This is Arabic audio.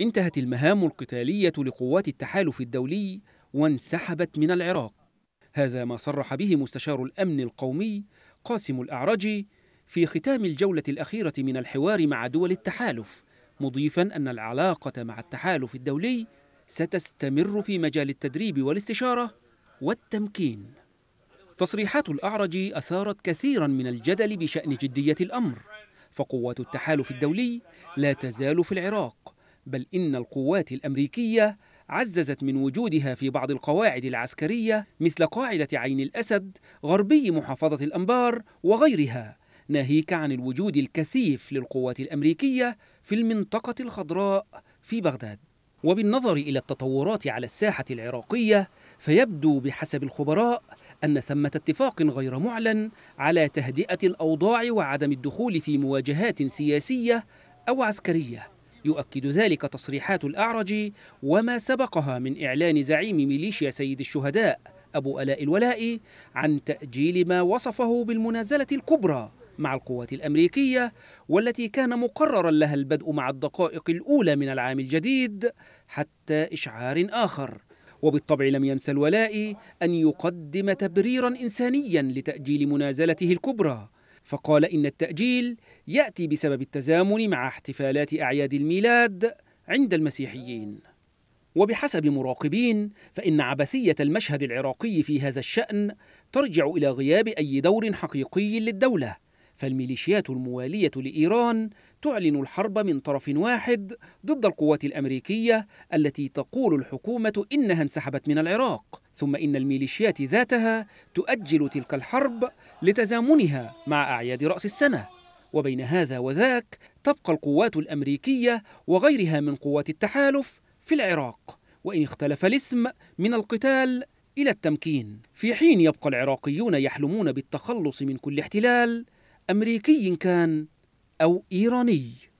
انتهت المهام القتالية لقوات التحالف الدولي وانسحبت من العراق هذا ما صرح به مستشار الأمن القومي قاسم الأعرجي في ختام الجولة الأخيرة من الحوار مع دول التحالف مضيفا أن العلاقة مع التحالف الدولي ستستمر في مجال التدريب والاستشارة والتمكين تصريحات الأعرجي أثارت كثيرا من الجدل بشأن جدية الأمر فقوات التحالف الدولي لا تزال في العراق بل إن القوات الأمريكية عززت من وجودها في بعض القواعد العسكرية مثل قاعدة عين الأسد غربي محافظة الأنبار وغيرها ناهيك عن الوجود الكثيف للقوات الأمريكية في المنطقة الخضراء في بغداد وبالنظر إلى التطورات على الساحة العراقية فيبدو بحسب الخبراء أن ثمة اتفاق غير معلن على تهدئة الأوضاع وعدم الدخول في مواجهات سياسية أو عسكرية يؤكد ذلك تصريحات الأعرج وما سبقها من إعلان زعيم ميليشيا سيد الشهداء أبو ألاء الولاء عن تأجيل ما وصفه بالمنازلة الكبرى مع القوات الأمريكية والتي كان مقررا لها البدء مع الدقائق الأولى من العام الجديد حتى إشعار آخر وبالطبع لم ينسى الولاء أن يقدم تبريرا إنسانيا لتأجيل منازلته الكبرى فقال إن التأجيل يأتي بسبب التزامن مع احتفالات أعياد الميلاد عند المسيحيين وبحسب مراقبين فإن عبثية المشهد العراقي في هذا الشأن ترجع إلى غياب أي دور حقيقي للدولة فالميليشيات الموالية لإيران تعلن الحرب من طرف واحد ضد القوات الأمريكية التي تقول الحكومة إنها انسحبت من العراق ثم إن الميليشيات ذاتها تؤجل تلك الحرب لتزامنها مع أعياد رأس السنة وبين هذا وذاك تبقى القوات الأمريكية وغيرها من قوات التحالف في العراق وإن اختلف الاسم من القتال إلى التمكين في حين يبقى العراقيون يحلمون بالتخلص من كل احتلال أمريكي كان أو إيراني